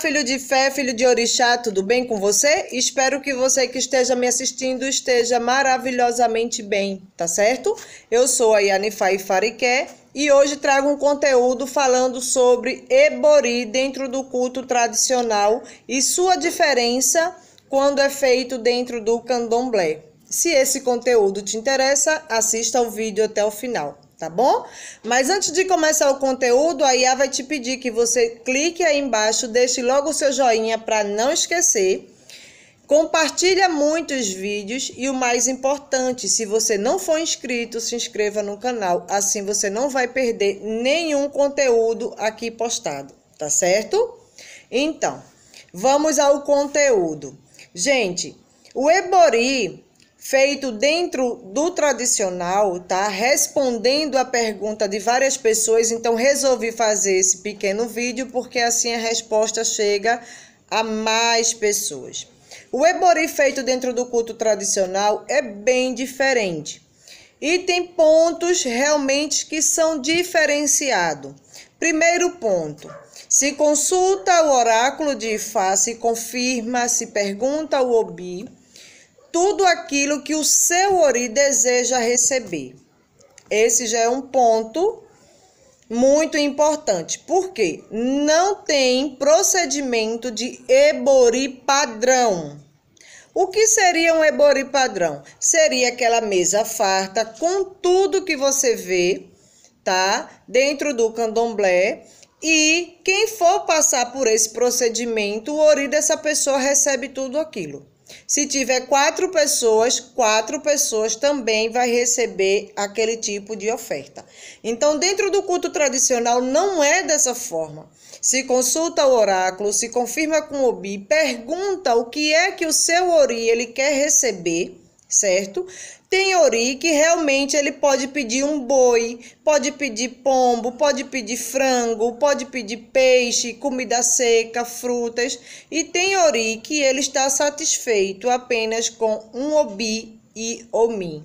filho de fé, filho de orixá, tudo bem com você? Espero que você que esteja me assistindo esteja maravilhosamente bem, tá certo? Eu sou a Yanifai Fariqué e hoje trago um conteúdo falando sobre ebori dentro do culto tradicional e sua diferença quando é feito dentro do candomblé. Se esse conteúdo te interessa, assista o vídeo até o final tá bom? Mas antes de começar o conteúdo, a IA vai te pedir que você clique aí embaixo, deixe logo o seu joinha para não esquecer. Compartilha muitos vídeos e o mais importante, se você não for inscrito, se inscreva no canal, assim você não vai perder nenhum conteúdo aqui postado, tá certo? Então, vamos ao conteúdo. Gente, o Ebori feito dentro do tradicional, tá? Respondendo a pergunta de várias pessoas, então resolvi fazer esse pequeno vídeo porque assim a resposta chega a mais pessoas. O ebori feito dentro do culto tradicional é bem diferente. E tem pontos realmente que são diferenciados. Primeiro ponto, se consulta o oráculo de Ifá, se confirma, se pergunta o Obi, tudo aquilo que o seu ori deseja receber. Esse já é um ponto muito importante, porque não tem procedimento de ebori padrão. O que seria um ebori padrão? Seria aquela mesa farta com tudo que você vê, tá? Dentro do candomblé. E quem for passar por esse procedimento, o ori dessa pessoa recebe tudo aquilo. Se tiver quatro pessoas, quatro pessoas também vai receber aquele tipo de oferta. Então, dentro do culto tradicional, não é dessa forma. Se consulta o oráculo, se confirma com o Obi, pergunta o que é que o seu Ori ele quer receber certo? Tem ori que realmente ele pode pedir um boi, pode pedir pombo, pode pedir frango, pode pedir peixe, comida seca, frutas. E tem ori que ele está satisfeito apenas com um obi e omi.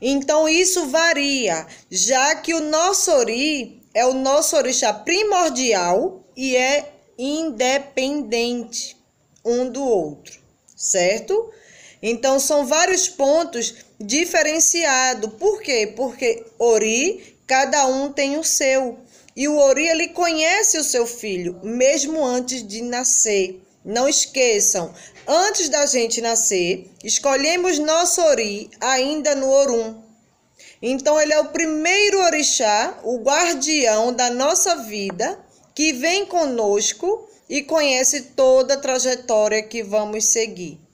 Então isso varia, já que o nosso ori é o nosso orixá primordial e é independente um do outro, certo? Então são vários pontos diferenciados. Por quê? Porque Ori, cada um tem o seu. E o Ori ele conhece o seu filho mesmo antes de nascer. Não esqueçam, antes da gente nascer, escolhemos nosso Ori ainda no Orum. Então ele é o primeiro orixá, o guardião da nossa vida, que vem conosco e conhece toda a trajetória que vamos seguir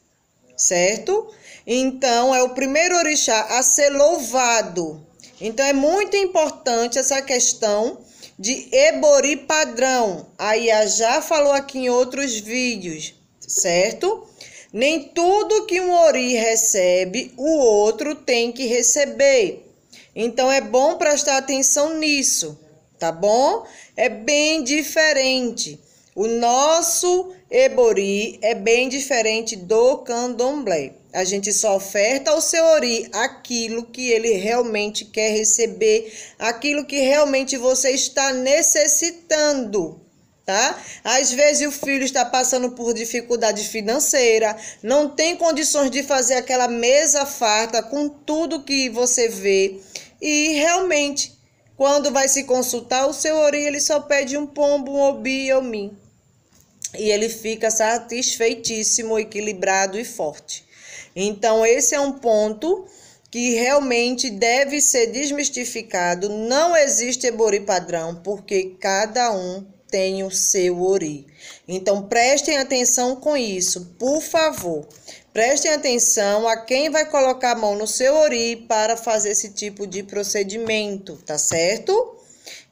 certo? Então, é o primeiro orixá a ser louvado. Então, é muito importante essa questão de Ebori padrão. Aí já falou aqui em outros vídeos, certo? Nem tudo que um ori recebe, o outro tem que receber. Então é bom prestar atenção nisso, tá bom? É bem diferente. O nosso ebori é bem diferente do candomblé. A gente só oferta ao seu ori aquilo que ele realmente quer receber, aquilo que realmente você está necessitando. Tá? Às vezes o filho está passando por dificuldade financeira, não tem condições de fazer aquela mesa farta com tudo que você vê. E realmente, quando vai se consultar o seu ori, ele só pede um pombo, um obi ou um mim e ele fica satisfeitíssimo, equilibrado e forte. Então, esse é um ponto que realmente deve ser desmistificado. Não existe ebori padrão, porque cada um tem o seu ori. Então, prestem atenção com isso, por favor. Prestem atenção a quem vai colocar a mão no seu ori para fazer esse tipo de procedimento, tá certo?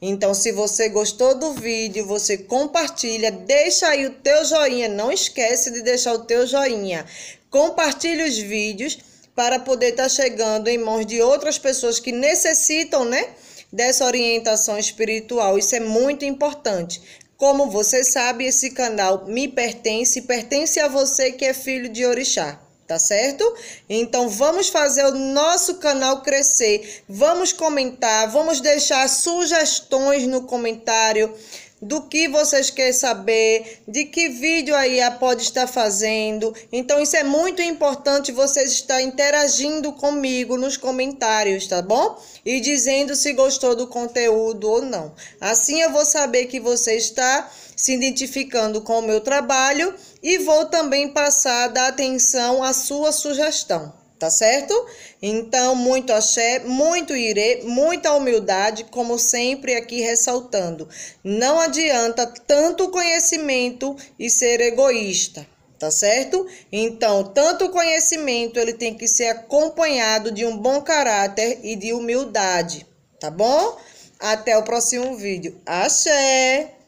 Então, se você gostou do vídeo, você compartilha, deixa aí o teu joinha, não esquece de deixar o teu joinha. Compartilhe os vídeos para poder estar tá chegando em mãos de outras pessoas que necessitam, né, dessa orientação espiritual. Isso é muito importante. Como você sabe, esse canal me pertence, pertence a você que é filho de orixá tá certo? Então vamos fazer o nosso canal crescer. Vamos comentar, vamos deixar sugestões no comentário do que vocês querem saber, de que vídeo a IA pode estar fazendo. Então, isso é muito importante vocês estar interagindo comigo nos comentários, tá bom? E dizendo se gostou do conteúdo ou não. Assim eu vou saber que você está se identificando com o meu trabalho e vou também passar a atenção à sua sugestão tá certo? Então, muito axé, muito irê, muita humildade, como sempre aqui ressaltando. Não adianta tanto conhecimento e ser egoísta, tá certo? Então, tanto conhecimento ele tem que ser acompanhado de um bom caráter e de humildade, tá bom? Até o próximo vídeo. Axé!